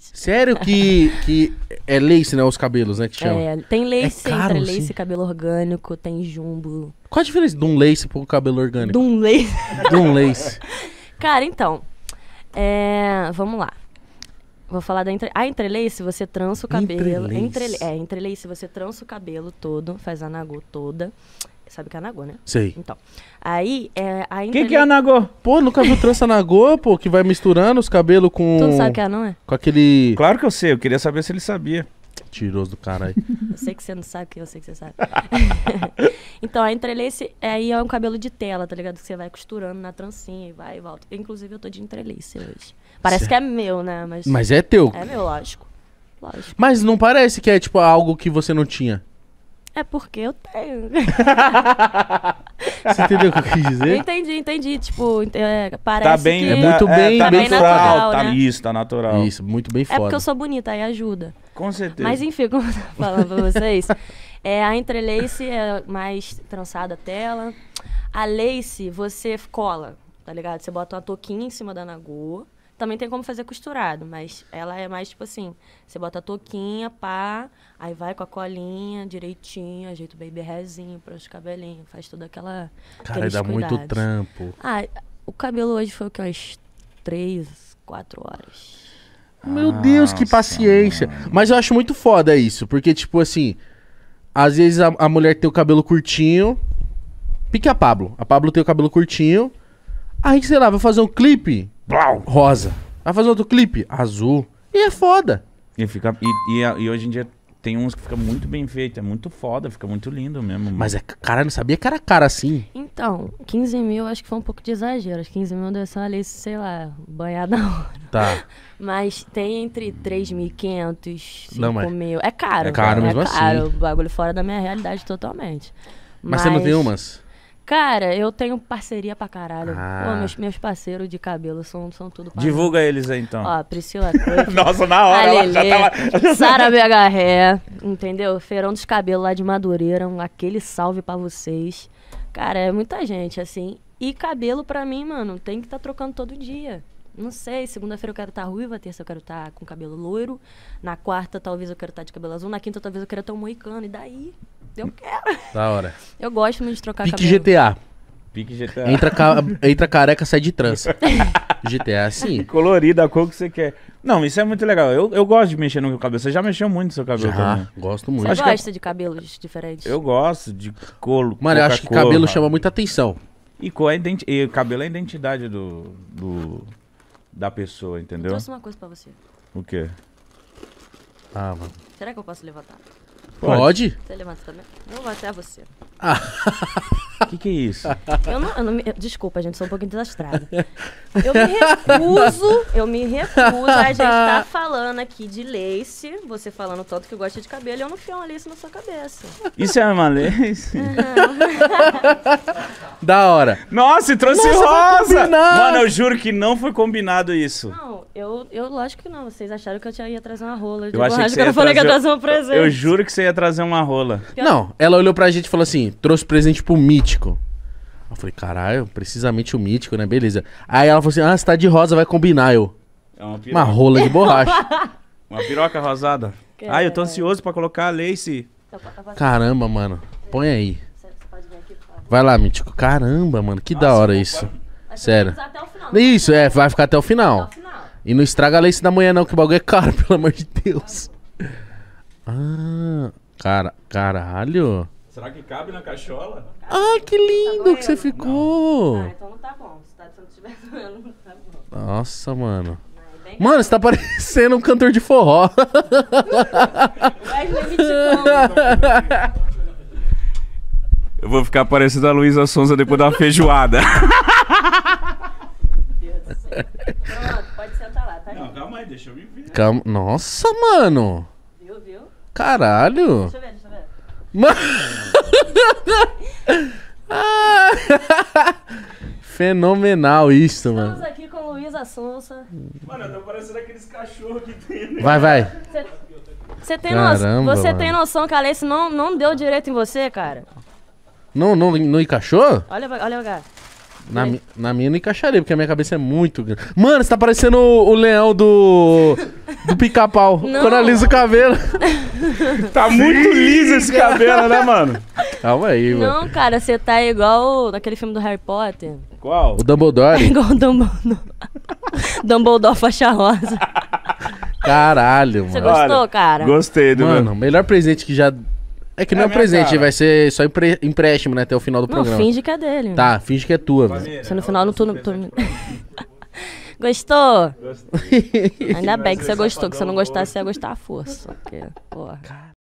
Sério que, que é lace, né? Os cabelos, né? Que chama. É, tem é lace é sempre. lace, sim. cabelo orgânico, tem jumbo. Qual a diferença de um lace pro cabelo orgânico? De um lace. de um lace. Cara, então. É, vamos lá. Vou falar da entre... A entrelace, você trança o cabelo. Entrelace. Entre... É, entrelace, você trança o cabelo todo, faz a nagô toda. Sabe que é Nagô, né? Sei. Então. Aí, é, ainda. Quem que é a Nagô? Pô, nunca viu trança na pô, que vai misturando os cabelos com. Tu não sabe que é, não é? Com aquele. Claro que eu sei, eu queria saber se ele sabia. Tiroso do caralho. Eu sei que você não sabe, que eu sei que você sabe. então, a entrelace aí é um cabelo de tela, tá ligado? Que você vai costurando na trancinha e vai e volta. Inclusive, eu tô de entrelace hoje. Parece que é meu, né? Mas, Mas é teu. é meu, lógico. Lógico. Mas não parece que é, tipo, algo que você não tinha. É porque eu tenho. Você entendeu o que eu quis dizer? Entendi, entendi. Tipo, é, tá parece tá bem, que... Né? É tá muito bem, tá bem natural. natural tá, né? Isso, tá natural. Isso, muito bem foda. É porque eu sou bonita, aí ajuda. Com certeza. Mas enfim, como eu tô falando pra vocês, é, a entrelace é mais trançada a tela. A lace, você cola, tá ligado? Você bota uma touquinha em cima da nagoa. Também tem como fazer costurado, mas ela é mais tipo assim: você bota a touquinha, pá, aí vai com a colinha direitinho, ajeita o baby hairzinho para os cabelinhos, faz toda aquela. Cara, dá cuidados. muito trampo. Ah, o cabelo hoje foi o que? Umas três, quatro horas. Meu Deus, que paciência. Mano. Mas eu acho muito foda isso, porque, tipo assim, às vezes a, a mulher tem o cabelo curtinho. Pique a Pablo. A Pablo tem o cabelo curtinho. Aí, sei lá, vai fazer um clipe. Blau, rosa. Vai fazer outro clipe, azul. E é foda. E, fica, e, e, e hoje em dia tem uns que fica muito bem feito, é muito foda, fica muito lindo mesmo. Mas é cara, não sabia que era cara assim. Então, 15 mil acho que foi um pouco de exagero. As 15 mil deu só ali, sei lá, banhada Tá. Mas tem entre 3.500, e não, mil. É caro. É caro né? mesmo é assim. caro, assim. O bagulho fora da minha realidade totalmente. Mas, mas você não tem umas? Cara, eu tenho parceria pra caralho. Ah. Pô, meus, meus parceiros de cabelo são, são tudo parceiro. Divulga eles aí, então. Ó, Priscila Nossa, na hora Alelê, ela já tava... Sara BH Ré, entendeu? Feirão dos Cabelos lá de Madureira, um, aquele salve pra vocês. Cara, é muita gente, assim. E cabelo pra mim, mano, tem que estar tá trocando todo dia. Não sei, segunda-feira eu quero estar tá ruiva, terça eu quero estar tá com cabelo loiro, na quarta talvez eu quero estar tá de cabelo azul, na quinta talvez eu quero estar um moicano, e daí? Eu quero. Da hora. Eu gosto muito de trocar Pique cabelo. GTA. Pique GTA. Entra, ca... Entra careca, sai de trança. GTA, é sim. Colorida, a cor que você quer. Não, isso é muito legal. Eu, eu gosto de mexer no meu cabelo. Você já mexeu muito no seu cabelo já, também. gosto muito. Você acho gosta de cabelos diferentes? Eu gosto de colo. Mano, eu acho que cabelo chama muita atenção. E, cor é identi... e cabelo é a identidade do, do... da pessoa, entendeu? Eu trouxe uma coisa pra você. O quê? Ah, mano. Será que eu posso levantar? Pode? Pode? Você levanta também? Não vou até você. Ah. O que, que é isso? Eu não, eu não me, eu, desculpa, gente, sou um pouquinho desastrada. Eu me recuso, eu me recuso a gente tá falando aqui de lace, você falando tanto que gosta de cabelo, eu não fio uma lace na sua cabeça. Isso é uma lace? da hora. Nossa, e trouxe Nossa, rosa! Mano, eu juro que não foi combinado isso. Não, eu, eu, lógico que não. Vocês acharam que eu ia trazer uma rola. De eu acho que você eu falei trazer... que ia trazer um presente. Eu juro que você ia trazer uma rola. Não, ela olhou pra gente e falou assim: trouxe presente pro mítico. Eu falei, caralho, precisamente o mítico, né? Beleza. Aí ela falou assim: ah, você tá de rosa, vai combinar. Eu. É uma, uma rola de borracha. uma piroca rosada. Que eu tô ansioso pra colocar a lace. Então, Caramba, mano. Põe aí. Vai lá, mítico. Caramba, mano. Que Nossa, da hora isso. Sério. Né? Isso, é, vai ficar até o final. Até o final. E não estraga a lace da manhã não, que o bagulho é caro, pelo amor de Deus. Ah, cara, caralho. Será que cabe na cachola? Ah, que lindo tá que você ficou. Não. Ah, então não tá bom. Se, tá, não tiver doendo, não tá bom. Nossa, mano. Não, é mano, você tá parecendo um cantor de forró. Eu vou ficar parecendo a Luísa Sonza depois da feijoada. Ai, deixa eu me ver. Calma. Nossa, mano. Viu, viu? Caralho. Deixa eu ver, deixa eu ver. Mano. Ah. Fenomenal isso, Estamos mano. Estamos aqui com Luísa Souza. Mano, eu tá tô parecendo aqueles cachorros que tem. Né? Vai, vai. Você tem, Caramba, no... você tem noção que a Alice não, não deu direito em você, cara? Não, não, não encaixou? Olha, olha, cara. Na, é. na minha eu não encaixaria, porque a minha cabeça é muito grande. Mano, você tá parecendo o, o leão do. do pica-pau. Quando alisa o cabelo. Tá muito liso esse cabelo, né, mano? Calma aí, mano. Não, cara, você tá igual naquele filme do Harry Potter. Qual? O Dumbledore. Igual o Dumbledore. Dumbledore faixa rosa. Caralho, Você gostou, cara? Gostei do Mano, o melhor presente que já é que não é, é presente, cara. vai ser só empre... empréstimo, né, até o final do não, programa. Não, finge que é dele. Tá, finge que é tua, velho. no é final não tô... Gostou? Gostei. Ainda bem que você gostou, que se eu não gostasse, você ia gostar a força. Porque, porra.